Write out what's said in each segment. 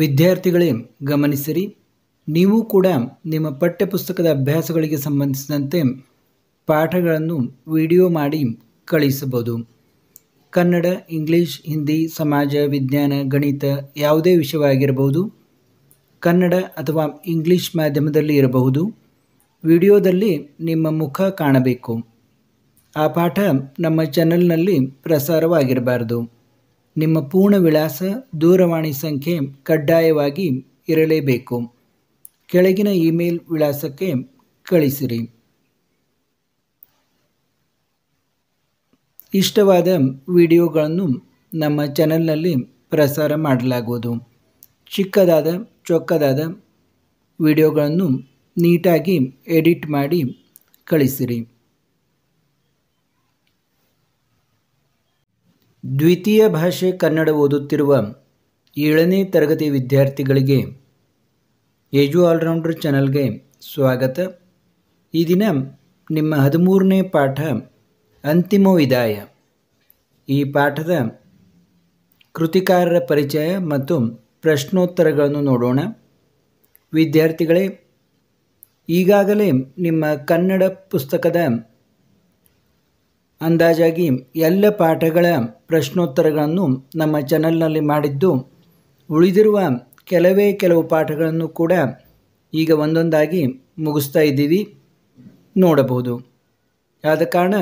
ವಿದ್ಯಾರ್ಥಿಗಳೇ ಗಮನಿಸಿರಿ ನೀವು ಕೂಡ ನಿಮ್ಮ ಪಠ್ಯಪುಸ್ತಕದ ಅಭ್ಯಾಸಗಳಿಗೆ ಸಂಬಂಧಿಸಿದಂತೆ ಪಾಠಗಳನ್ನು ವಿಡಿಯೋ ಮಾಡಿ ಕಳಿಸಬಹುದು ಕನ್ನಡ ಇಂಗ್ಲೀಷ್ ಹಿಂದಿ ಸಮಾಜ ವಿಜ್ಞಾನ ಗಣಿತ ಯಾವುದೇ ವಿಷಯವಾಗಿರಬಹುದು ಕನ್ನಡ ಅಥವಾ ಇಂಗ್ಲೀಷ್ ಮಾಧ್ಯಮದಲ್ಲಿ ಇರಬಹುದು ವಿಡಿಯೋದಲ್ಲಿ ನಿಮ್ಮ ಮುಖ ಕಾಣಬೇಕು ಆ ಪಾಠ ನಮ್ಮ ಚಾನೆಲ್ನಲ್ಲಿ ಪ್ರಸಾರವಾಗಿರಬಾರದು ನಿಮ್ಮ ಪೂರ್ಣ ವಿಳಾಸ ದೂರವಾಣಿ ಸಂಖ್ಯೆ ಕಡ್ಡಾಯವಾಗಿ ಇರಲೇಬೇಕು ಕೆಳಗಿನ ಇಮೇಲ್ ವಿಳಾಸಕ್ಕೆ ಕಳಿಸಿರಿ ಇಷ್ಟವಾದ ವಿಡಿಯೋಗಳನ್ನು ನಮ್ಮ ಚಾನೆಲ್ನಲ್ಲಿ ಪ್ರಸಾರ ಮಾಡಲಾಗುವುದು ಚಿಕ್ಕದಾದ ಚೊಕ್ಕದಾದ ವಿಡಿಯೋಗಳನ್ನು ನೀಟಾಗಿ ಎಡಿಟ್ ಮಾಡಿ ಕಳಿಸಿರಿ ದ್ವಿತೀಯ ಭಾಷೆ ಕನ್ನಡ ಓದುತ್ತಿರುವ ಏಳನೇ ತರಗತಿ ವಿದ್ಯಾರ್ಥಿಗಳಿಗೆ ಏಜು ಆಲ್ರೌಂಡರ್ ಚಾನಲ್ಗೆ ಸ್ವಾಗತ ಈ ದಿನ ನಿಮ್ಮ ಹದಿಮೂರನೇ ಪಾಠ ಅಂತಿಮ ವಿದಾಯ ಈ ಪಾಠದ ಕೃತಿಕಾರರ ಪರಿಚಯ ಮತ್ತು ಪ್ರಶ್ನೋತ್ತರಗಳನ್ನು ನೋಡೋಣ ವಿದ್ಯಾರ್ಥಿಗಳೇ ಈಗಾಗಲೇ ನಿಮ್ಮ ಕನ್ನಡ ಪುಸ್ತಕದ ಅಂದಾಜಾಗಿ ಎಲ್ಲ ಪಾಠಗಳ ಪ್ರಶ್ನೋತ್ತರಗಳನ್ನು ನಮ್ಮ ಚಾನಲ್ನಲ್ಲಿ ಮಾಡಿದ್ದು ಉಳಿದಿರುವ ಕೆಲವೇ ಕೆಲವು ಪಾಠಗಳನ್ನು ಕೂಡ ಈಗ ಒಂದೊಂದಾಗಿ ಮುಗಿಸ್ತಾ ಇದ್ದೀವಿ ನೋಡಬಹುದು ಆದ ಕಾರಣ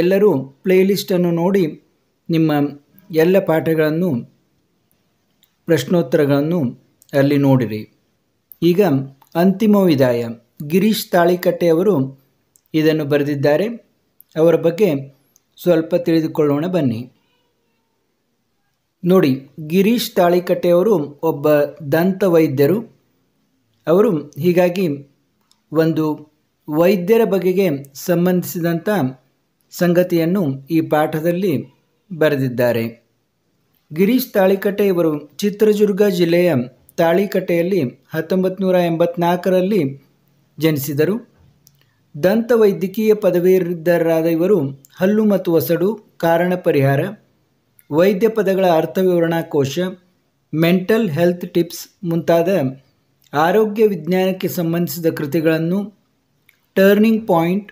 ಎಲ್ಲರೂ ಪ್ಲೇಲಿಸ್ಟನ್ನು ನೋಡಿ ನಿಮ್ಮ ಎಲ್ಲ ಪಾಠಗಳನ್ನು ಪ್ರಶ್ನೋತ್ತರಗಳನ್ನು ಅಲ್ಲಿ ನೋಡಿರಿ ಈಗ ಅಂತಿಮ ವಿದಾಯ ಗಿರೀಶ್ ತಾಳಿಕಟ್ಟೆಯವರು ಇದನ್ನು ಬರೆದಿದ್ದಾರೆ ಅವರ ಬಗ್ಗೆ ಸ್ವಲ್ಪ ತಿಳಿದುಕೊಳ್ಳೋಣ ಬನ್ನಿ ನೋಡಿ ಗಿರೀಶ್ ತಾಳಿಕಟ್ಟೆಯವರು ಒಬ್ಬ ದಂತ ವೈದ್ಯರು ಅವರು ಹೀಗಾಗಿ ಒಂದು ವೈದ್ಯರ ಬಗೆಗೆ ಸಂಬಂಧಿಸಿದಂಥ ಸಂಗತಿಯನ್ನು ಈ ಪಾಠದಲ್ಲಿ ಬರೆದಿದ್ದಾರೆ ಗಿರೀಶ್ ತಾಳಿಕಟ್ಟೆಯವರು ಚಿತ್ರದುರ್ಗ ಜಿಲ್ಲೆಯ ತಾಳಿಕಟ್ಟೆಯಲ್ಲಿ ಹತ್ತೊಂಬತ್ತು ನೂರ ಎಂಬತ್ನಾಲ್ಕರಲ್ಲಿ ಜನಿಸಿದರು ದಂತ ವೈದ್ಯಕೀಯ ಪದವೀಧರರಾದ ಇವರು ಹಲ್ಲು ಮತ್ತು ಒಸಡು ಕಾರಣ ಪರಿಹಾರ ವೈದ್ಯ ಪದಗಳ ಅರ್ಥ ವಿವರಣಾ ಕೋಶ ಮೆಂಟಲ್ ಹೆಲ್ತ್ ಟಿಪ್ಸ್ ಮುಂತಾದ ಆರೋಗ್ಯ ವಿಜ್ಞಾನಕ್ಕೆ ಸಂಬಂಧಿಸಿದ ಕೃತಿಗಳನ್ನು ಟರ್ನಿಂಗ್ ಪಾಯಿಂಟ್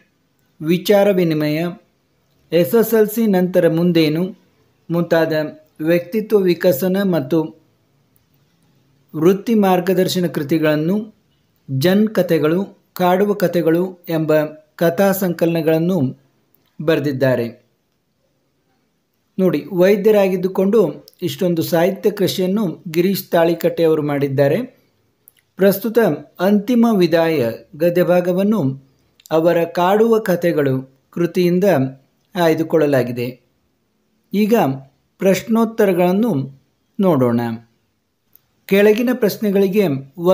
ವಿಚಾರ ವಿನಿಮಯ ಎಸ್ ಎಸ್ ಎಲ್ ಸಿ ನಂತರ ಮುಂದೇನು ಮುಂತಾದ ವ್ಯಕ್ತಿತ್ವ ವಿಕಸನ ಮತ್ತು ವೃತ್ತಿ ಮಾರ್ಗದರ್ಶನ ಕೃತಿಗಳನ್ನು ಜನ್ ಕಥೆಗಳು ಕಾಡುವ ಕಥೆಗಳು ಎಂಬ ಕಥಾ ಸಂಕಲನಗಳನ್ನು ಬರೆದಿದ್ದಾರೆ ನೋಡಿ ವೈದ್ಯರಾಗಿದ್ದುಕೊಂಡು ಇಷ್ಟೊಂದು ಸಾಹಿತ್ಯ ಕೃಷಿಯನ್ನು ಗಿರೀಶ್ ತಾಳಿಕಟ್ಟೆಯವರು ಮಾಡಿದ್ದಾರೆ ಪ್ರಸ್ತುತ ಅಂತಿಮ ವಿದಾಯ ಗದ್ಯಭಾಗವನ್ನು ಅವರ ಕಾಡುವ ಕಥೆಗಳು ಕೃತಿಯಿಂದ ಆಯ್ದುಕೊಳ್ಳಲಾಗಿದೆ ಈಗ ಪ್ರಶ್ನೋತ್ತರಗಳನ್ನು ನೋಡೋಣ ಕೆಳಗಿನ ಪ್ರಶ್ನೆಗಳಿಗೆ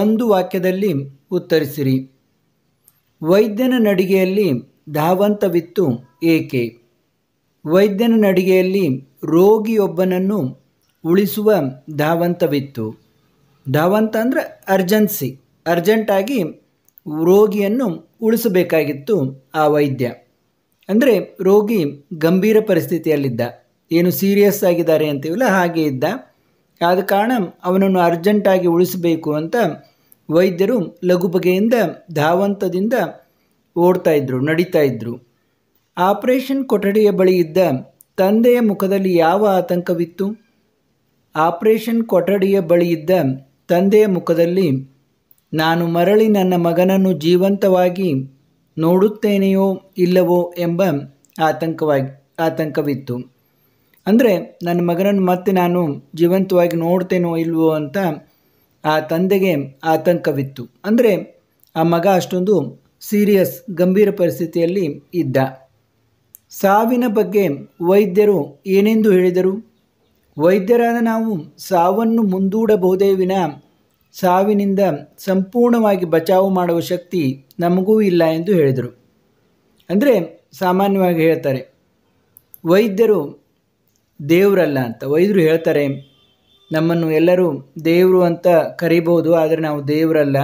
ಒಂದು ವಾಕ್ಯದಲ್ಲಿ ಉತ್ತರಿಸಿರಿ ವೈದ್ಯನ ನಡಿಗೆಯಲ್ಲಿ ಧಾವಂತವಿತ್ತು ಏಕೆ ವೈದ್ಯನ ನಡಿಗೆಯಲ್ಲಿ ರೋಗಿಯೊಬ್ಬನನ್ನು ಉಳಿಸುವ ಧಾವಂತವಿತ್ತು ಧಾವಂತ ಅಂದರೆ ಅರ್ಜೆನ್ಸಿ ಅರ್ಜೆಂಟಾಗಿ ರೋಗಿಯನ್ನು ಉಳಿಸಬೇಕಾಗಿತ್ತು ಆ ವೈದ್ಯ ಅಂದರೆ ರೋಗಿ ಗಂಭೀರ ಪರಿಸ್ಥಿತಿಯಲ್ಲಿದ್ದ ಏನು ಸೀರಿಯಸ್ ಆಗಿದ್ದಾರೆ ಅಂತೀವಲ್ಲ ಹಾಗೆ ಇದ್ದ ಆದ ಕಾರಣ ಅವನನ್ನು ಅರ್ಜೆಂಟಾಗಿ ಉಳಿಸಬೇಕು ಅಂತ ವೈದ್ಯರು ಲಘು ಬಗೆಯಿಂದ ಧಾವಂತದಿಂದ ಓಡ್ತಾ ಇದ್ದರು ನಡೀತಾ ಇದ್ದರು ಆಪರೇಷನ್ ಕೊಠಡಿಯ ಬಳಿ ಇದ್ದ ತಂದೆಯ ಮುಖದಲ್ಲಿ ಯಾವ ಆತಂಕವಿತ್ತು ಆಪರೇಷನ್ ಕೊಠಡಿಯ ಬಳಿ ಇದ್ದ ತಂದೆಯ ಮುಖದಲ್ಲಿ ನಾನು ಮರಳಿ ನನ್ನ ಮಗನನ್ನು ಜೀವಂತವಾಗಿ ನೋಡುತ್ತೇನೆಯೋ ಇಲ್ಲವೋ ಎಂಬ ಆತಂಕವಾಗಿ ಆತಂಕವಿತ್ತು ಅಂದರೆ ನನ್ನ ಮಗನನ್ನು ಮತ್ತೆ ನಾನು ಜೀವಂತವಾಗಿ ನೋಡ್ತೇನೋ ಇಲ್ವೋ ಅಂತ ಆ ತಂದೆಗೆ ಆತಂಕವಿತ್ತು ಅಂದರೆ ಆ ಮಗ ಅಷ್ಟೊಂದು ಸೀರಿಯಸ್ ಗಂಭೀರ ಪರಿಸ್ಥಿತಿಯಲ್ಲಿ ಇದ್ದ ಸಾವಿನ ಬಗ್ಗೆ ವೈದ್ಯರು ಏನೆಂದು ಹೇಳಿದರು ವೈದ್ಯರಾದ ನಾವು ಸಾವನ್ನು ಮುಂದೂಡಬಹುದೇ ವಿನ ಸಾವಿನಿಂದ ಸಂಪೂರ್ಣವಾಗಿ ಬಚಾವು ಮಾಡುವ ಶಕ್ತಿ ನಮಗೂ ಇಲ್ಲ ಎಂದು ಹೇಳಿದರು ಅಂದರೆ ಸಾಮಾನ್ಯವಾಗಿ ಹೇಳ್ತಾರೆ ವೈದ್ಯರು ದೇವರಲ್ಲ ಅಂತ ವೈದ್ಯರು ಹೇಳ್ತಾರೆ ನಮ್ಮನ್ನು ಎಲ್ಲರೂ ದೇವರು ಅಂತ ಕರಿಬೋದು ಆದರೆ ನಾವು ದೇವರಲ್ಲ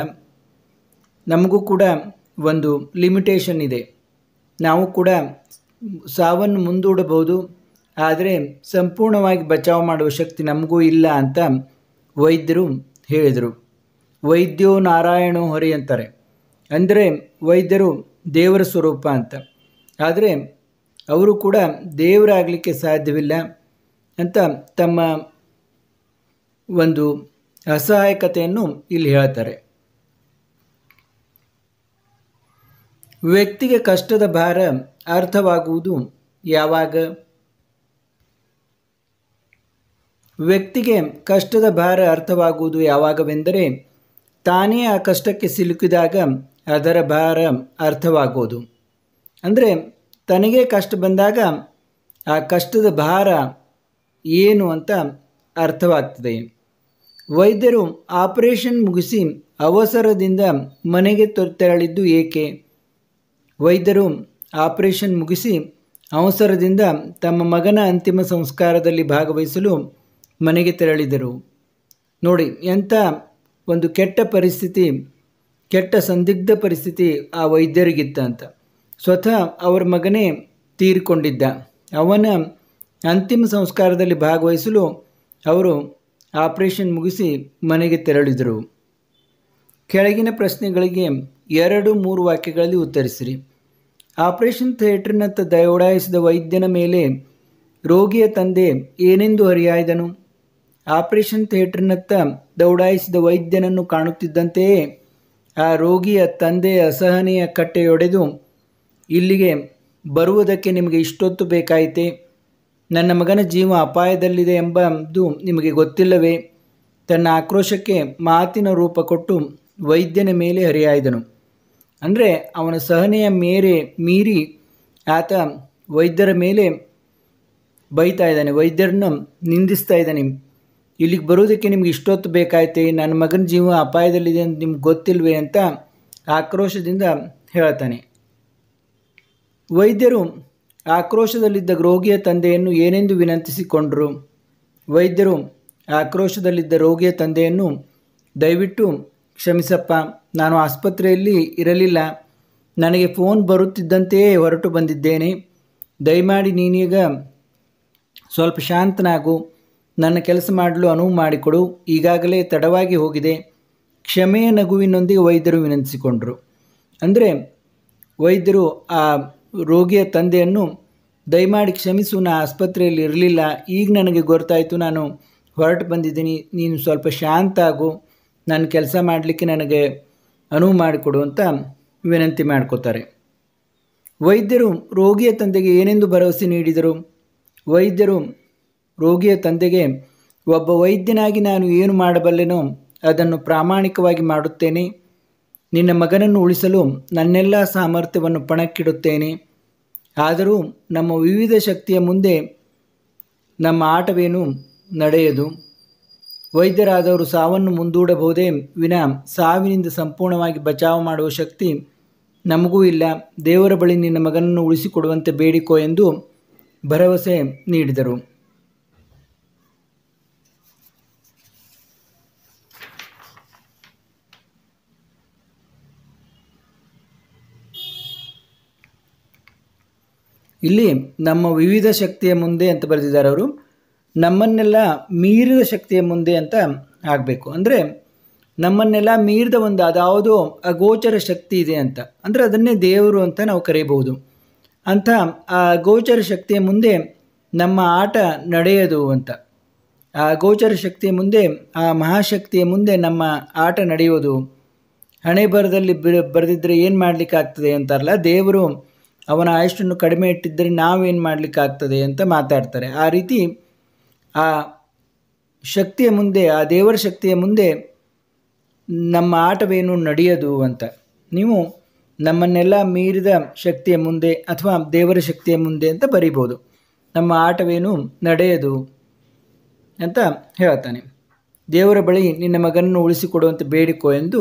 ನಮಗೂ ಕೂಡ ಒಂದು ಲಿಮಿಟೇಷನ್ ಇದೆ ನಾವು ಕೂಡ ಸಾವನ್ನು ಮುಂದೂಡಬಹುದು ಆದರೆ ಸಂಪೂರ್ಣವಾಗಿ ಬಚಾವ್ ಮಾಡುವ ಶಕ್ತಿ ನಮಗೂ ಇಲ್ಲ ಅಂತ ವೈದ್ಯರು ಹೇಳಿದರು ವೈದ್ಯೋ ನಾರಾಯಣೋ ಹರಿ ಅಂತಾರೆ ಅಂದರೆ ವೈದ್ಯರು ದೇವರ ಸ್ವರೂಪ ಅಂತ ಆದರೆ ಅವರು ಕೂಡ ದೇವರಾಗಲಿಕ್ಕೆ ಸಾಧ್ಯವಿಲ್ಲ ಅಂತ ತಮ್ಮ ಒಂದು ಅಸಹಾಯಕತೆಯನ್ನು ಇಲ್ಲಿ ಹೇಳ್ತಾರೆ ವ್ಯಕ್ತಿಗೆ ಕಷ್ಟದ ಭಾರ ಅರ್ಥವಾಗುವುದು ಯಾವಾಗ ವ್ಯಕ್ತಿಗೆ ಕಷ್ಟದ ಭಾರ ಅರ್ಥವಾಗುವುದು ಯಾವಾಗವೆಂದರೆ ತಾನೇ ಆ ಕಷ್ಟಕ್ಕೆ ಸಿಲುಕಿದಾಗ ಅದರ ಭಾರ ಅರ್ಥವಾಗೋದು ಅಂದರೆ ತನಗೆ ಕಷ್ಟ ಬಂದಾಗ ಆ ಕಷ್ಟದ ಭಾರ ಏನು ಅಂತ ಅರ್ಥವಾಗ್ತದೆ ವೈದ್ಯರು ಆಪರೇಷನ್ ಮುಗಿಸಿ ಅವಸರದಿಂದ ಮನೆಗೆ ತೆರಳಿದ್ದು ಏಕೆ ವೈದ್ಯರು ಆಪರೇಷನ್ ಮುಗಿಸಿ ಅವಸರದಿಂದ ತಮ್ಮ ಮಗನ ಅಂತಿಮ ಸಂಸ್ಕಾರದಲ್ಲಿ ಭಾಗವಹಿಸಲು ಮನೆಗೆ ತೆರಳಿದರು ನೋಡಿ ಎಂಥ ಒಂದು ಕೆಟ್ಟ ಪರಿಸ್ಥಿತಿ ಕೆಟ್ಟ ಸಂದಿಗ್ಧ ಪರಿಸ್ಥಿತಿ ಆ ವೈದ್ಯರಿಗಿತ್ತ ಅಂತ ಸ್ವತಃ ಅವರ ಮಗನೇ ತೀರಿಕೊಂಡಿದ್ದ ಅವನ ಅಂತಿಮ ಸಂಸ್ಕಾರದಲ್ಲಿ ಭಾಗವಹಿಸಲು ಅವರು ಆಪರೇಷನ್ ಮುಗಿಸಿ ಮನೆಗೆ ತೆರಳಿದರು ಕೆಳಗಿನ ಪ್ರಶ್ನೆಗಳಿಗೆ ಎರಡು ಮೂರು ವಾಕ್ಯಗಳಲ್ಲಿ ಉತ್ತರಿಸಿರಿ ಆಪರೇಷನ್ ಥಿಯೇಟ್ರಿನತ್ತ ದಯೋಡಾಯಿಸಿದ ವೈದ್ಯನ ಮೇಲೆ ರೋಗಿಯ ತಂದೆ ಏನೆಂದು ಹರಿಯಾಯ್ದನು ಆಪರೇಷನ್ ಥಿಯೇಟ್ರಿನತ್ತ ದೌಡಾಯಿಸಿದ ವೈದ್ಯನನ್ನು ಕಾಣುತ್ತಿದ್ದಂತೆಯೇ ಆ ರೋಗಿಯ ತಂದೆಯ ಅಸಹನೀಯ ಕಟ್ಟೆಯೊಡೆದು ಇಲ್ಲಿಗೆ ಬರುವುದಕ್ಕೆ ನಿಮಗೆ ಇಷ್ಟೊತ್ತು ಬೇಕಾಯಿತೆ ನನ್ನ ಮಗನ ಜೀವ ಅಪಾಯದಲ್ಲಿದೆ ಎಂಬುದು ನಿಮಗೆ ಗೊತ್ತಿಲ್ಲವೇ ತನ್ನ ಆಕ್ರೋಶಕ್ಕೆ ಮಾತಿನ ರೂಪ ಕೊಟ್ಟು ವೈದ್ಯನ ಮೇಲೆ ಹರಿಯಾಯ್ದನು ಅಂದರೆ ಅವನ ಸಹನೆಯ ಮೇರೆ ಮೀರಿ ಆತ ವೈದ್ಯರ ಮೇಲೆ ಬೈತಾ ಇದ್ದಾನೆ ವೈದ್ಯರನ್ನ ನಿಂದಿಸ್ತಾ ಇದ್ದಾನೆ ಇಲ್ಲಿಗೆ ಬರೋದಕ್ಕೆ ನಿಮ್ಗೆ ಇಷ್ಟೊತ್ತು ಬೇಕಾಯ್ತೆ ನನ್ನ ಮಗನ ಜೀವ ಅಪಾಯದಲ್ಲಿದೆ ಅಂತ ನಿಮ್ಗೆ ಗೊತ್ತಿಲ್ವೇ ಅಂತ ಆಕ್ರೋಶದಿಂದ ಹೇಳ್ತಾನೆ ವೈದ್ಯರು ಆಕ್ರೋಶದಲ್ಲಿದ್ದ ರೋಗಿಯ ತಂದೆಯನ್ನು ಏನೆಂದು ವಿನಂತಿಸಿಕೊಂಡರು ವೈದ್ಯರು ಆಕ್ರೋಶದಲ್ಲಿದ್ದ ರೋಗಿಯ ತಂದೆಯನ್ನು ದಯವಿಟ್ಟು ಕ್ಷಮಿಸಪ್ಪ ನಾನು ಆಸ್ಪತ್ರೆಯಲ್ಲಿ ಇರಲಿಲ್ಲ ನನಗೆ ಫೋನ್ ಬರುತ್ತಿದ್ದಂತೆಯೇ ಹೊರಟು ಬಂದಿದ್ದೇನೆ ದಯಮಾಡಿ ನೀನೀಗ ಸ್ವಲ್ಪ ಶಾಂತನಾಗು ನನ್ನ ಕೆಲಸ ಮಾಡಲು ಅನುವು ಮಾಡಿಕೊಡು ಈಗಾಗಲೇ ತಡವಾಗಿ ಹೋಗಿದೆ ಕ್ಷಮೆಯ ನಗುವಿನೊಂದಿಗೆ ವೈದ್ಯರು ವಿನಂತಿಸಿಕೊಂಡರು ಅಂದರೆ ವೈದ್ಯರು ಆ ರೋಗಿಯ ತಂದೆಯನ್ನು ದಯಮಾಡಿ ಕ್ಷಮಿಸು ನಾ ಆಸ್ಪತ್ರೆಯಲ್ಲಿ ಇರಲಿಲ್ಲ ಈಗ ನನಗೆ ಗೊತ್ತಾಯಿತು ನಾನು ಹೊರಟು ಬಂದಿದ್ದೀನಿ ನೀನು ಸ್ವಲ್ಪ ಶಾಂತ ಆಗು ನಾನು ಕೆಲಸ ಮಾಡಲಿಕ್ಕೆ ನನಗೆ ಅನುವು ಮಾಡಿಕೊಡು ಅಂತ ವಿನಂತಿ ಮಾಡ್ಕೋತಾರೆ ವೈದ್ಯರು ರೋಗಿಯ ತಂದೆಗೆ ಏನೆಂದು ಭರವಸೆ ನೀಡಿದರು ವೈದ್ಯರು ರೋಗಿಯ ತಂದೆಗೆ ಒಬ್ಬ ವೈದ್ಯನಾಗಿ ನಾನು ಏನು ಮಾಡಬಲ್ಲೆನೋ ಅದನ್ನು ಪ್ರಾಮಾಣಿಕವಾಗಿ ಮಾಡುತ್ತೇನೆ ನಿನ್ನ ಮಗನನ್ನು ಉಳಿಸಲು ನನ್ನೆಲ್ಲ ಸಾಮರ್ಥ್ಯವನ್ನು ಪಣಕ್ಕಿಡುತ್ತೇನೆ ಆದರೂ ನಮ್ಮ ವಿವಿಧ ಶಕ್ತಿಯ ಮುಂದೆ ನಮ್ಮ ಆಟವೇನು ನಡೆಯದು ವೈದ್ಯರಾದವರು ಸಾವನ್ನು ಮುಂದೂಡಬಹುದೇ ವಿನ ಸಾವಿನಿಂದ ಸಂಪೂರ್ಣವಾಗಿ ಬಚಾವ ಮಾಡುವ ಶಕ್ತಿ ನಮಗೂ ಇಲ್ಲ ದೇವರ ಬಳಿ ನಿನ್ನ ಮಗನನ್ನು ಉಳಿಸಿಕೊಡುವಂತೆ ಬೇಡಿಕೋ ಎಂದು ಭರವಸೆ ನೀಡಿದರು ಇಲ್ಲಿ ನಮ್ಮ ವಿವಿಧ ಶಕ್ತಿಯ ಮುಂದೆ ಅಂತ ಬರೆದಿದ್ದಾರೆ ಅವರು ನಮ್ಮನ್ನೆಲ್ಲ ಮೀರಿದ ಶಕ್ತಿಯ ಮುಂದೆ ಅಂತ ಆಗಬೇಕು ಅಂದರೆ ನಮ್ಮನ್ನೆಲ್ಲ ಮೀರಿದ ಒಂದು ಅದಾವುದೋ ಅಗೋಚರ ಶಕ್ತಿ ಇದೆ ಅಂತ ಅಂದರೆ ಅದನ್ನೇ ದೇವರು ಅಂತ ನಾವು ಕರೆಯಬಹುದು ಅಂಥ ಆ ಗೋಚರ ಶಕ್ತಿಯ ಮುಂದೆ ನಮ್ಮ ಆಟ ನಡೆಯದು ಅಂತ ಆ ಗೋಚರ ಶಕ್ತಿಯ ಮುಂದೆ ಆ ಮಹಾಶಕ್ತಿಯ ಮುಂದೆ ನಮ್ಮ ಆಟ ನಡೆಯೋದು ಹಣೆ ಬರದಲ್ಲಿ ಬರೆದಿದ್ದರೆ ಏನು ಆಗ್ತದೆ ಅಂತಾರಲ್ಲ ದೇವರು ಅವನ ಆಯುಷನ್ನು ಕಡಿಮೆ ಇಟ್ಟಿದ್ದರೆ ನಾವೇನು ಮಾಡಲಿಕ್ಕಾಗ್ತದೆ ಅಂತ ಮಾತಾಡ್ತಾರೆ ಆ ರೀತಿ ಆ ಶಕ್ತಿಯ ಮುಂದೆ ಆ ದೇವರ ಶಕ್ತಿಯ ಮುಂದೆ ನಮ್ಮ ಆಟವೇನು ನಡೆಯದು ಅಂತ ನೀವು ನಮ್ಮನ್ನೆಲ್ಲ ಮೀರಿದ ಶಕ್ತಿಯ ಮುಂದೆ ಅಥವಾ ದೇವರ ಶಕ್ತಿಯ ಮುಂದೆ ಅಂತ ಬರಿಬೋದು ನಮ್ಮ ಆಟವೇನು ನಡೆಯದು ಅಂತ ಹೇಳ್ತಾನೆ ದೇವರ ಬಳಿ ನಿನ್ನ ಮಗನನ್ನು ಉಳಿಸಿಕೊಡುವಂಥ ಬೇಡಿಕೋ ಎಂದು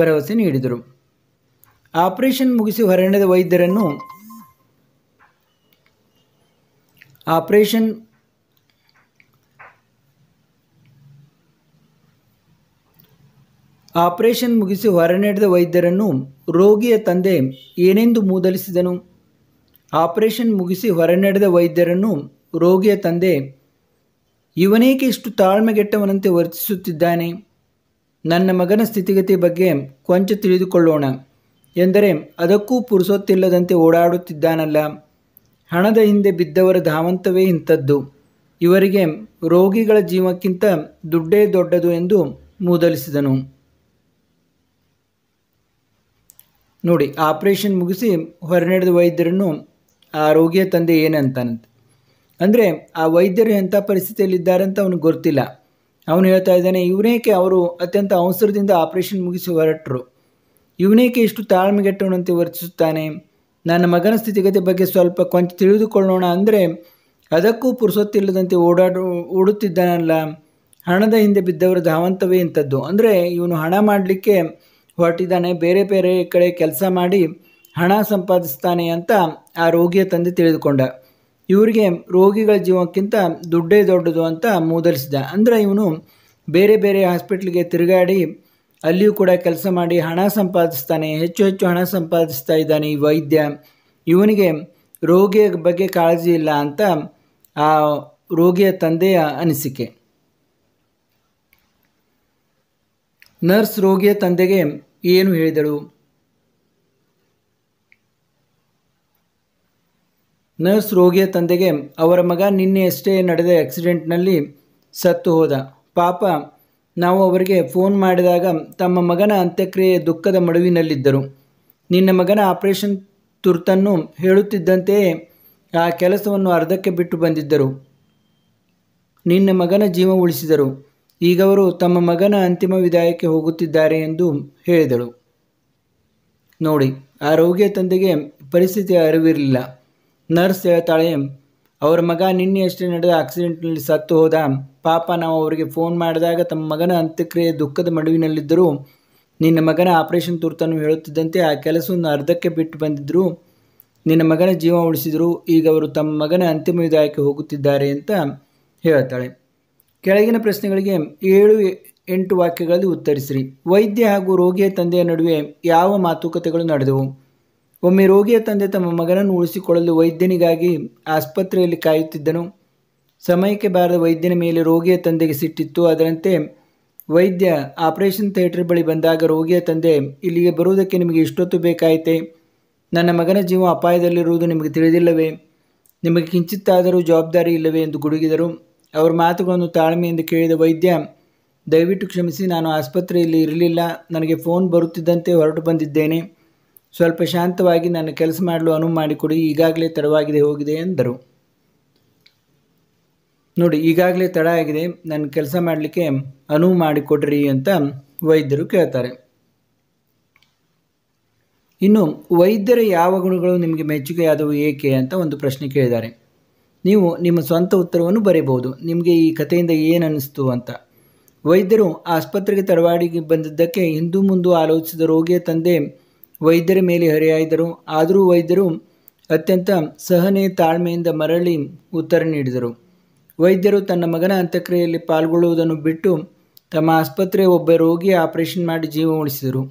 ಭರವಸೆ ನೀಡಿದರು ಆಪರೇಷನ್ ಮುಗಿಸಿ ಹೊರನೆಡೆದ ವೈದ್ಯರನ್ನು ಆಪರೇಷನ್ ಆಪರೇಷನ್ ಮುಗಿಸಿ ಹೊರನೆಡೆದ ವೈದ್ಯರನ್ನು ರೋಗಿಯ ತಂದೆ ಏನೆಂದು ಮೂದಲಿಸಿದನು ಆಪರೇಷನ್ ಮುಗಿಸಿ ಹೊರನೆಡೆದ ವೈದ್ಯರನ್ನು ರೋಗಿಯ ತಂದೆ ಇವನೇಕೆ ಇಷ್ಟು ತಾಳ್ಮೆಗೆಟ್ಟವನಂತೆ ವರ್ತಿಸುತ್ತಿದ್ದಾನೆ ನನ್ನ ಮಗನ ಸ್ಥಿತಿಗತಿ ಬಗ್ಗೆ ಕೊಂಚ ತಿಳಿದುಕೊಳ್ಳೋಣ ಎಂದರೆ ಅದಕ್ಕೂ ಪುರುಸೊತ್ತಿಲ್ಲದಂತೆ ಓಡಾಡುತ್ತಿದ್ದಾನಲ್ಲ ಹಣದ ಹಿಂದೆ ಬಿದ್ದವರ ಧಾವಂತವೇ ಇಂಥದ್ದು ಇವರಿಗೆ ರೋಗಿಗಳ ಜೀವಕ್ಕಿಂತ ದುಡ್ಡೇ ದೊಡ್ಡದು ಎಂದು ಮೂದಲಿಸಿದನು ನೋಡಿ ಆಪ್ರೇಷನ್ ಮುಗಿಸಿ ಹೊರನಡೆದ ವೈದ್ಯರನ್ನು ಆ ರೋಗಿಯ ತಂದೆ ಏನಂತಾನಂತೆ ಅಂದರೆ ಆ ವೈದ್ಯರು ಎಂಥ ಪರಿಸ್ಥಿತಿಯಲ್ಲಿದ್ದಾರೆ ಅಂತ ಅವನಿಗೆ ಗೊತ್ತಿಲ್ಲ ಅವನು ಹೇಳ್ತಾ ಇದ್ದಾನೆ ಇವನೇಕೆ ಅವರು ಅತ್ಯಂತ ಅವಸರದಿಂದ ಆಪ್ರೇಷನ್ ಮುಗಿಸಿ ಹೊರಟರು ಇವನೇಕೆ ಇಷ್ಟು ತಾಳ್ಮೆಗೆಟ್ಟವನಂತೆ ವರ್ತಿಸುತ್ತಾನೆ ನನ್ನ ಮಗನ ಸ್ಥಿತಿಗತಿ ಬಗ್ಗೆ ಸ್ವಲ್ಪ ಕೊಂಚ ತಿಳಿದುಕೊಳ್ಳೋಣ ಅಂದರೆ ಅದಕ್ಕೂ ಪುರುಸೊತ್ತಿಲ್ಲದಂತೆ ಓಡಾಡು ಓಡುತ್ತಿದ್ದಾನಲ್ಲ ಹಣದ ಹಿಂದೆ ಬಿದ್ದವರ ಧಾವಂತವೇ ಇಂಥದ್ದು ಅಂದರೆ ಇವನು ಹಣ ಮಾಡಲಿಕ್ಕೆ ಹೊರಟಿದ್ದಾನೆ ಬೇರೆ ಬೇರೆ ಕಡೆ ಕೆಲಸ ಮಾಡಿ ಹಣ ಸಂಪಾದಿಸ್ತಾನೆ ಅಂತ ಆ ರೋಗಿಯ ತಂದೆ ತಿಳಿದುಕೊಂಡ ಇವರಿಗೆ ರೋಗಿಗಳ ಜೀವಕ್ಕಿಂತ ದುಡ್ಡೇ ದೊಡ್ಡದು ಅಂತ ಮೂದಲಿಸಿದ ಅಂದರೆ ಇವನು ಬೇರೆ ಬೇರೆ ಹಾಸ್ಪಿಟ್ಲಿಗೆ ತಿರುಗಾಡಿ ಅಲ್ಲಿಯೂ ಕೂಡ ಕೆಲಸ ಮಾಡಿ ಹಣ ಸಂಪಾದಿಸ್ತಾನೆ ಹೆಚ್ಚು ಹೆಚ್ಚು ಹಣ ಸಂಪಾದಿಸ್ತಾ ಇದ್ದಾನೆ ಈ ವೈದ್ಯ ಇವನಿಗೆ ರೋಗಿಯ ಬಗ್ಗೆ ಕಾಳಜಿ ಇಲ್ಲ ಅಂತ ಆ ರೋಗಿಯ ತಂದೆಯ ಅನಿಸಿಕೆ ನರ್ಸ್ ರೋಗಿಯ ತಂದೆಗೆ ಏನು ಹೇಳಿದಳು ನರ್ಸ್ ರೋಗಿಯ ತಂದೆಗೆ ಅವರ ಮಗ ನಿನ್ನೆಯಷ್ಟೇ ನಡೆದ ಆಕ್ಸಿಡೆಂಟ್ನಲ್ಲಿ ಸತ್ತು ಹೋದ ಪಾಪ ನಾವು ಅವರಿಗೆ ಫೋನ್ ಮಾಡಿದಾಗ ತಮ್ಮ ಮಗನ ಅಂತ್ಯಕ್ರಿಯೆ ದುಃಖದ ಮಡುವಿನಲ್ಲಿದ್ದರು ನಿನ್ನ ಮಗನ ಆಪರೇಷನ್ ತುರ್ತನ್ನು ಹೇಳುತ್ತಿದ್ದಂತೆಯೇ ಆ ಕೆಲಸವನ್ನು ಅರ್ಧಕ್ಕೆ ಬಿಟ್ಟು ಬಂದಿದ್ದರು ನಿನ್ನ ಮಗನ ಜೀವ ಉಳಿಸಿದರು ಈಗ ಅವರು ತಮ್ಮ ಮಗನ ಅಂತಿಮ ವಿದಾಯಕ್ಕೆ ಹೋಗುತ್ತಿದ್ದಾರೆ ಎಂದು ಹೇಳಿದಳು ನೋಡಿ ಆ ರೋಗಿಯ ತಂದೆಗೆ ಪರಿಸ್ಥಿತಿ ಅರಿವಿರಲಿಲ್ಲ ನರ್ಸ್ ಹೇಳ್ತಾಳೆ ಅವರ ಮಗ ನಿನ್ನೆ ಅಷ್ಟೇ ನಡೆದ ಆಕ್ಸಿಡೆಂಟ್ನಲ್ಲಿ ಸತ್ತು ಹೋದ ಪಾಪ ನಾವು ಅವರಿಗೆ ಫೋನ್ ಮಾಡಿದಾಗ ತಮ್ಮ ಮಗನ ಅಂತ್ಯಕ್ರಿಯೆ ದುಃಖದ ಮಡುವಿನಲ್ಲಿದ್ದರೂ ನಿನ್ನ ಮಗನ ಆಪರೇಷನ್ ತುರ್ತನ್ನು ಹೇಳುತ್ತಿದ್ದಂತೆ ಆ ಕೆಲಸವನ್ನು ಅರ್ಧಕ್ಕೆ ಬಿಟ್ಟು ಬಂದಿದ್ದರು ನಿನ್ನ ಮಗನ ಜೀವ ಉಳಿಸಿದರು ಈಗ ಅವರು ತಮ್ಮ ಮಗನ ಅಂತಿಮ ವಿದಾಯಕ್ಕೆ ಹೋಗುತ್ತಿದ್ದಾರೆ ಅಂತ ಹೇಳ್ತಾಳೆ ಕೆಳಗಿನ ಪ್ರಶ್ನೆಗಳಿಗೆ ಏಳು ಎಂಟು ವಾಕ್ಯಗಳಲ್ಲಿ ಉತ್ತರಿಸಿರಿ ವೈದ್ಯ ಹಾಗೂ ರೋಗಿಯ ತಂದೆಯ ನಡುವೆ ಯಾವ ಮಾತುಕತೆಗಳು ನಡೆದವು ಒಮ್ಮೆ ರೋಗಿಯ ತಂದೆ ತಮ್ಮ ಮಗನನ್ನು ಉಳಿಸಿಕೊಳ್ಳಲು ವೈದ್ಯನಿಗಾಗಿ ಆಸ್ಪತ್ರೆಯಲ್ಲಿ ಕಾಯುತ್ತಿದ್ದನು ಸಮಯಕ್ಕೆ ಬಾರದ ವೈದ್ಯನ ಮೇಲೆ ರೋಗಿಯ ತಂದೆಗೆ ಸಿಟ್ಟಿತ್ತು ಅದರಂತೆ ವೈದ್ಯ ಆಪರೇಷನ್ ಥಿಯೇಟರ್ ಬಳಿ ಬಂದಾಗ ರೋಗಿಯ ತಂದೆ ಇಲ್ಲಿಗೆ ಬರುವುದಕ್ಕೆ ನಿಮಗೆ ಇಷ್ಟೊತ್ತು ಬೇಕಾಯಿತೆ ನನ್ನ ಮಗನ ಜೀವ ಅಪಾಯದಲ್ಲಿರುವುದು ನಿಮಗೆ ತಿಳಿದಿಲ್ಲವೇ ನಿಮಗೆ ಕಿಂಚಿತ್ತಾದರೂ ಜವಾಬ್ದಾರಿ ಇಲ್ಲವೇ ಎಂದು ಗುಡುಗಿದರು ಅವರ ಮಾತುಗಳನ್ನು ತಾಳ್ಮೆಯಿಂದ ಕೇಳಿದ ವೈದ್ಯ ದಯವಿಟ್ಟು ಕ್ಷಮಿಸಿ ನಾನು ಆಸ್ಪತ್ರೆಯಲ್ಲಿ ಇರಲಿಲ್ಲ ನನಗೆ ಫೋನ್ ಬರುತ್ತಿದ್ದಂತೆ ಹೊರಟು ಬಂದಿದ್ದೇನೆ ಸ್ವಲ್ಪ ಶಾಂತವಾಗಿ ನನ್ನ ಕೆಲಸ ಮಾಡಲು ಅನುವು ಮಾಡಿಕೊಡಿ ಈಗಾಗಲೇ ತಡವಾಗಿದೆ ಹೋಗಿದೆ ಎಂದರು ನೋಡಿ ಈಗಾಗಲೇ ತಡ ಆಗಿದೆ ನನ್ನ ಕೆಲಸ ಮಾಡಲಿಕ್ಕೆ ಅನುವು ಮಾಡಿಕೊಡ್ರಿ ಅಂತ ವೈದ್ಯರು ಕೇಳ್ತಾರೆ ಇನ್ನು ವೈದ್ಯರ ಯಾವ ಗುಣಗಳು ನಿಮಗೆ ಮೆಚ್ಚುಗೆಯಾದವು ಏಕೆ ಅಂತ ಒಂದು ಪ್ರಶ್ನೆ ಕೇಳಿದ್ದಾರೆ ನೀವು ನಿಮ್ಮ ಸ್ವಂತ ಉತ್ತರವನ್ನು ಬರೆಯಬಹುದು ನಿಮಗೆ ಈ ಕಥೆಯಿಂದ ಏನು ಅಂತ ವೈದ್ಯರು ಆಸ್ಪತ್ರೆಗೆ ತಡವಾಡಿಗೆ ಬಂದಿದ್ದಕ್ಕೆ ಹಿಂದೂ ಮುಂದೂ ಆಲೋಚಿಸಿದ ರೋಗಿಯ ತಂದೆ ವೈದ್ಯರ ಮೇಲೆ ಹರಿಯಾಯ್ದರು ಆದರೂ ವೈದ್ಯರು ಅತ್ಯಂತ ಸಹನೆ ತಾಳ್ಮೆಯಿಂದ ಮರಳಿ ಉತ್ತರ ನೀಡಿದರು ವೈದ್ಯರು ತನ್ನ ಮಗನ ಅಂತ್ಯಕ್ರಿಯೆಯಲ್ಲಿ ಪಾಲ್ಗೊಳ್ಳುವುದನ್ನು ಬಿಟ್ಟು ತಮ್ಮ ಆಸ್ಪತ್ರೆ ಒಬ್ಬ ರೋಗಿ ಆಪರೇಷನ್ ಮಾಡಿ ಜೀವ ಉಳಿಸಿದರು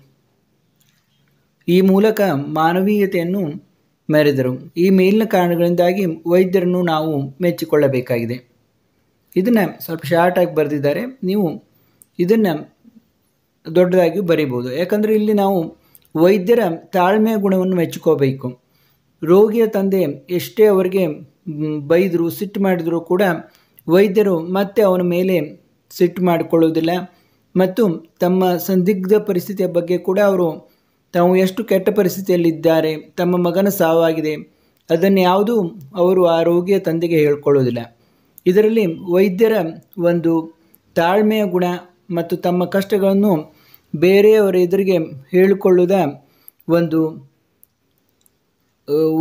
ಈ ಮೂಲಕ ಮಾನವೀಯತೆಯನ್ನು ಮೆರೆದರು ಈ ಮೇಲಿನ ಕಾರಣಗಳಿಂದಾಗಿ ವೈದ್ಯರನ್ನು ನಾವು ಮೆಚ್ಚಿಕೊಳ್ಳಬೇಕಾಗಿದೆ ಇದನ್ನು ಸ್ವಲ್ಪ ಶಾರ್ಟಾಗಿ ಬರೆದಿದ್ದಾರೆ ನೀವು ಇದನ್ನು ದೊಡ್ಡದಾಗಿ ಬರೀಬೋದು ಯಾಕಂದರೆ ಇಲ್ಲಿ ನಾವು ವೈದ್ಯರ ತಾಳ್ಮೆ ಗುಣವನ್ನು ಮೆಚ್ಚಿಕೋಬೇಕು ರೋಗಿಯ ತಂದೆ ಎಷ್ಟೇ ಅವರಿಗೆ ಬೈದರು ಸಿಟ್ಟು ಮಾಡಿದರೂ ಕೂಡ ವೈದ್ಯರು ಮತ್ತೆ ಅವನ ಮೇಲೆ ಸಿಟ್ಟು ಮಾಡಿಕೊಳ್ಳುವುದಿಲ್ಲ ಮತ್ತು ತಮ್ಮ ಸಂದಿಗ್ಧ ಪರಿಸ್ಥಿತಿಯ ಬಗ್ಗೆ ಕೂಡ ಅವರು ತಾವು ಎಷ್ಟು ಕೆಟ್ಟ ಪರಿಸ್ಥಿತಿಯಲ್ಲಿದ್ದಾರೆ ತಮ್ಮ ಮಗನ ಸಾವಾಗಿದೆ ಅದನ್ನು ಯಾವುದೂ ಅವರು ಆ ರೋಗಿಯ ತಂದೆಗೆ ಹೇಳ್ಕೊಳ್ಳೋದಿಲ್ಲ ಇದರಲ್ಲಿ ವೈದ್ಯರ ಒಂದು ತಾಳ್ಮೆಯ ಗುಣ ಮತ್ತು ತಮ್ಮ ಕಷ್ಟಗಳನ್ನು ಬೇರೆಯವರ ಎದುರಿಗೆ ಹೇಳಿಕೊಳ್ಳುವುದ ಒಂದು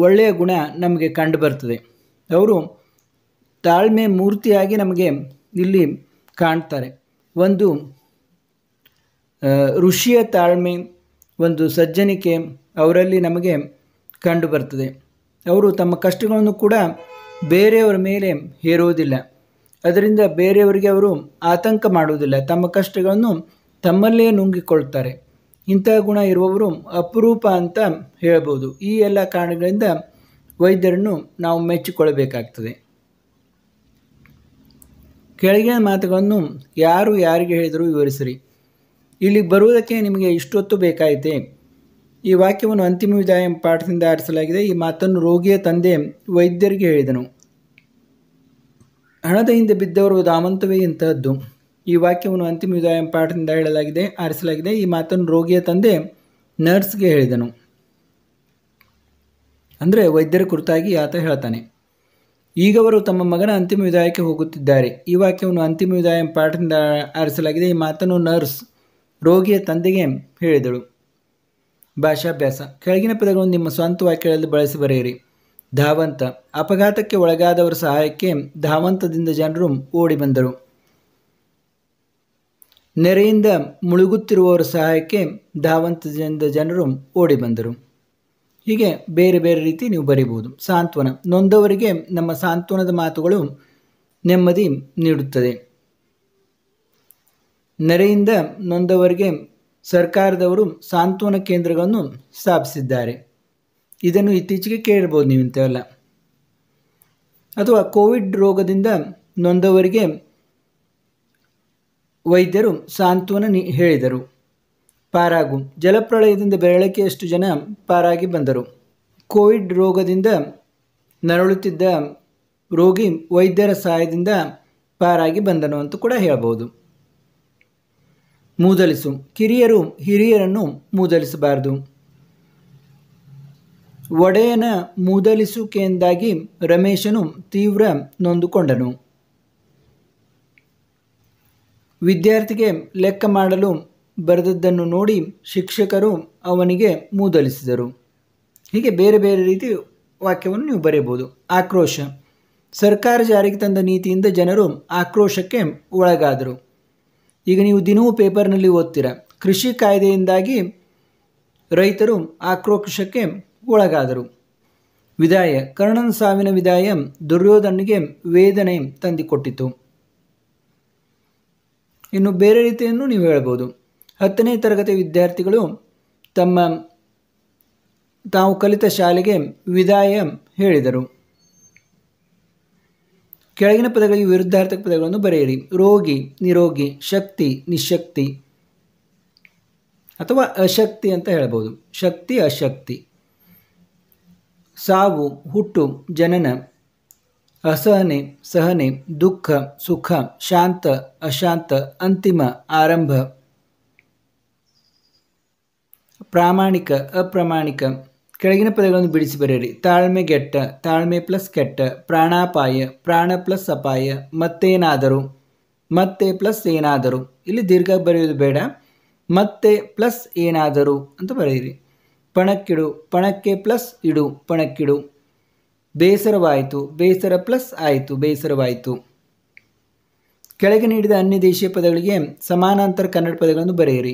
ಒಳ್ಳೆಯ ಗುಣ ನಮಗೆ ಕಂಡುಬರ್ತದೆ ಅವರು ತಾಳ್ಮೆ ಮೂರ್ತಿಯಾಗಿ ನಮಗೆ ಇಲ್ಲಿ ಕಾಣ್ತಾರೆ ಒಂದು ಋಷಿಯ ತಾಳ್ಮೆ ಒಂದು ಸಜ್ಜನಿಕೆ ಅವರಲ್ಲಿ ನಮಗೆ ಕಂಡುಬರ್ತದೆ ಅವರು ತಮ್ಮ ಕಷ್ಟಗಳನ್ನು ಕೂಡ ಬೇರೆಯವರ ಮೇಲೆ ಹೇರುವುದಿಲ್ಲ ಅದರಿಂದ ಬೇರೆಯವರಿಗೆ ಅವರು ಆತಂಕ ಮಾಡುವುದಿಲ್ಲ ತಮ್ಮ ಕಷ್ಟಗಳನ್ನು ತಮ್ಮಲ್ಲೇ ನುಂಗಿಕೊಳ್ತಾರೆ ಇಂತಹ ಗುಣ ಇರುವವರು ಅಪರೂಪ ಅಂತ ಹೇಳ್ಬೋದು ಈ ಎಲ್ಲ ಕಾರಣಗಳಿಂದ ವೈದ್ಯರನ್ನು ನಾವು ಮೆಚ್ಚಿಕೊಳ್ಳಬೇಕಾಗ್ತದೆ ಕೆಳಗಿನ ಮಾತುಗಳನ್ನು ಯಾರು ಯಾರಿಗೆ ಹೇಳಿದರೂ ವಿವರಿಸಿರಿ ಇಲ್ಲಿ ಬರುವುದಕ್ಕೆ ನಿಮಗೆ ಇಷ್ಟೊತ್ತು ಬೇಕಾಯಿತೆ ಈ ವಾಕ್ಯವನ್ನು ಅಂತಿಮ ವಿದಾಯ ಪಾಠದಿಂದ ಆರಿಸಲಾಗಿದೆ ಈ ಮಾತನ್ನು ರೋಗಿಯ ತಂದೆ ವೈದ್ಯರಿಗೆ ಹೇಳಿದನು ಹಣದ ಹಿಂದೆ ಬಿದ್ದವರು ದಾಮಂತವೇ ಇಂತಹದ್ದು ಈ ವಾಕ್ಯವನ್ನು ಅಂತಿಮ ವಿದಾಯ ಪಾಠದಿಂದ ಹೇಳಲಾಗಿದೆ ಆರಿಸಲಾಗಿದೆ ಈ ಮಾತನ್ನು ರೋಗಿಯ ತಂದೆ ನರ್ಸ್ಗೆ ಹೇಳಿದನು ಅಂದರೆ ವೈದ್ಯರ ಕುರಿತಾಗಿ ಆತ ಹೇಳ್ತಾನೆ ಅವರು ತಮ್ಮ ಮಗನ ಅಂತಿಮ ವಿದಾಯಕ್ಕೆ ಹೋಗುತ್ತಿದ್ದಾರೆ ಈ ವಾಕ್ಯವನ್ನು ಅಂತಿಮ ವಿದಾಯ ಪಾಠದಿಂದ ಆರಿಸಲಾಗಿದೆ ಈ ಮಾತನ್ನು ನರ್ಸ್ ರೋಗಿಯ ತಂದೆಗೆ ಹೇಳಿದಳು ಭಾಷಾಭ್ಯಾಸ ಕೆಳಗಿನ ಪದಗಳನ್ನು ನಿಮ್ಮ ಸ್ವಂತ ವಾಕ್ಯಗಳಲ್ಲಿ ಬಳಸಿ ಬರೆಯಿರಿ ಧಾವಂತ ಅಪಘಾತಕ್ಕೆ ಒಳಗಾದವರ ಸಹಾಯಕ್ಕೆ ಧಾವಂತದಿಂದ ಜನರು ಓಡಿ ಬಂದರು ನೆರೆಯಿಂದ ಮುಳುಗುತ್ತಿರುವವರ ಸಹಾಯಕ್ಕೆ ಧಾವಂತದಿಂದ ಜನರು ಓಡಿ ಬಂದರು ಹೀಗೆ ಬೇರೆ ಬೇರೆ ರೀತಿ ನೀವು ಬರೀಬೋದು ಸಾಂತ್ವನ ನೊಂದವರಿಗೆ ನಮ್ಮ ಸಾಂತ್ವನದ ಮಾತುಗಳು ನೆಮ್ಮದಿ ನೀಡುತ್ತದೆ ನೆರೆಯಿಂದ ನೊಂದವರಿಗೆ ಸರ್ಕಾರದವರು ಸಾಂತ್ವನ ಕೇಂದ್ರಗಳನ್ನು ಸ್ಥಾಪಿಸಿದ್ದಾರೆ ಇದನ್ನು ಇತ್ತೀಚೆಗೆ ಕೇಳಿರ್ಬೋದು ನೀವು ಇಂಥವೆಲ್ಲ ಅಥವಾ ಕೋವಿಡ್ ರೋಗದಿಂದ ನೊಂದವರಿಗೆ ವೈದ್ಯರು ಸಾಂತ್ವನ ಹೇಳಿದರು ಪಾರಾಗು ಜಲಪ್ರಳಯದಿಂದ ಬೆರಳಕೆಯಷ್ಟು ಜನ ಪಾರಾಗಿ ಬಂದರು ಕೋವಿಡ್ ರೋಗದಿಂದ ನರಳುತ್ತಿದ್ದ ರೋಗಿ ವೈದ್ಯರ ಸಹಾಯದಿಂದ ಪಾರಾಗಿ ಬಂದನು ಅಂತ ಕೂಡ ಹೇಳಬಹುದು ಮೂದಲಿಸು ಕಿರಿಯರು ಹಿರಿಯರನ್ನು ಮೂದಲಿಸಬಾರದು ಒಡೆಯನ ಮೂದಲಿಸುವಿಕೆಯಿಂದಾಗಿ ರಮೇಶನು ತೀವ್ರ ನೊಂದುಕೊಂಡನು ವಿದ್ಯಾರ್ಥಿಗೆ ಲೆಕ್ಕ ಮಾಡಲು ಬರೆದದ್ದನ್ನು ನೋಡಿ ಶಿಕ್ಷಕರು ಅವನಿಗೆ ಮೂದಲಿಸಿದರು ಹೀಗೆ ಬೇರೆ ಬೇರೆ ರೀತಿ ವಾಕ್ಯವನ್ನು ನೀವು ಬರೆಯಬಹುದು ಆಕ್ರೋಶ ಸರ್ಕಾರ ಜಾರಿಗೆ ತಂದ ನೀತಿಯಿಂದ ಜನರು ಆಕ್ರೋಶಕ್ಕೆ ಒಳಗಾದರು ಈಗ ನೀವು ದಿನವೂ ಪೇಪರ್ನಲ್ಲಿ ಓದ್ತೀರ ಕೃಷಿ ಕಾಯ್ದೆಯಿಂದಾಗಿ ರೈತರು ಆಕ್ರೋಶಕ್ಕೆ ಒಳಗಾದರು ವಿದಾಯ ಕರ್ಣನ ಸಾವಿನ ವಿದಾಯ ದುರ್ಯೋಧನಿಗೆ ವೇದನೆ ತಂದಿಕೊಟ್ಟಿತು ಇನ್ನು ಬೇರೆ ರೀತಿಯನ್ನು ನೀವು ಹೇಳ್ಬೋದು ಹತ್ತನೇ ತರಗತಿ ವಿದ್ಯಾರ್ಥಿಗಳು ತಮ್ಮ ತಾವು ಕಲಿತ ಶಾಲೆಗೆ ವಿದಾಯ ಹೇಳಿದರು ಕೆಳಗಿನ ಪದಗಳಿಗೆ ವಿರುದ್ಧಾರ್ಥಕ ಪದಗಳನ್ನು ಬರೆಯಿರಿ ರೋಗಿ ನಿರೋಗಿ ಶಕ್ತಿ ನಿಶಕ್ತಿ ಅಥವಾ ಅಶಕ್ತಿ ಅಂತ ಹೇಳ್ಬೋದು ಶಕ್ತಿ ಅಶಕ್ತಿ ಸಾವು ಹುಟ್ಟು ಜನನ ಅಸಹನೆ ಸಹನೆ ದುಃಖ ಸುಖ ಶಾಂತ ಅಶಾಂತ ಅಂತಿಮ ಆರಂಭ ಪ್ರಾಮಾಣಿಕ ಅಪ್ರಾಮಾಣಿಕ ಕೆಳಗಿನ ಪದಗಳನ್ನು ಬಿಡಿಸಿ ಬರೆಯಿರಿ ತಾಳ್ಮೆ ಗೆಟ್ಟ ತಾಳ್ಮೆ ಪ್ಲಸ್ ಕೆಟ್ಟ ಪ್ರಾಣಾಪಾಯ ಪ್ರಾಣ ಪ್ಲಸ್ ಅಪಾಯ ಮತ್ತೇನಾದರೂ ಮತ್ತೆ ಪ್ಲಸ್ ಏನಾದರೂ ಇಲ್ಲಿ ದೀರ್ಘ ಬರೆಯೋದು ಬೇಡ ಮತ್ತೆ ಪ್ಲಸ್ ಏನಾದರೂ ಅಂತ ಬರೆಯಿರಿ ಪಣಕ್ಕಿಡು ಪಣಕ್ಕೆ ಪ್ಲಸ್ ಇಡು ಪಣಕ್ಕಿಡು ಬೇಸರವಾಯಿತು ಬೇಸರ ಪ್ಲಸ್ ಆಯಿತು ಬೇಸರವಾಯಿತು ಕೆಳಗೆ ನೀಡಿದ ಅನ್ಯ ದೇಶೀಯ ಪದಗಳಿಗೆ ಸಮಾನಾಂತರ ಕನ್ನಡ ಪದಗಳನ್ನು ಬರೆಯಿರಿ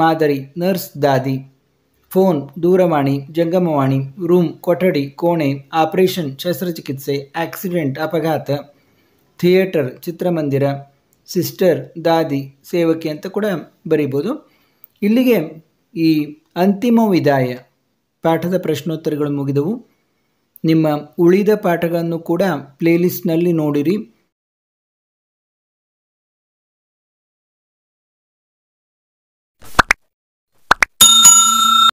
ಮಾದರಿ ನರ್ಸ್ ದಾದಿ ಫೋನ್ ದೂರವಾಣಿ ಜಂಗಮವಾಣಿ ರೂಮ್ ಕೊಠಡಿ ಕೋಣೆ ಆಪರೇಷನ್ ಶಸ್ತ್ರಚಿಕಿತ್ಸೆ ಆಕ್ಸಿಡೆಂಟ್ ಅಪಘಾತ ಥಿಯೇಟರ್ ಚಿತ್ರಮಂದಿರ ಸಿಸ್ಟರ್ ದಾದಿ ಸೇವಕಿ ಅಂತ ಕೂಡ ಬರೀಬೋದು ಇಲ್ಲಿಗೆ ಈ ಅಂತಿಮ ವಿದಾಯ ಪಾಠದ ಪ್ರಶ್ನೋತ್ತರಗಳು ಮುಗಿದವು ನಿಮ್ಮ ಉಳಿದ ಪಾಠಗಳನ್ನು ಕೂಡ ಪ್ಲೇಲಿಸ್ಟ್ನಲ್ಲಿ ನೋಡಿರಿ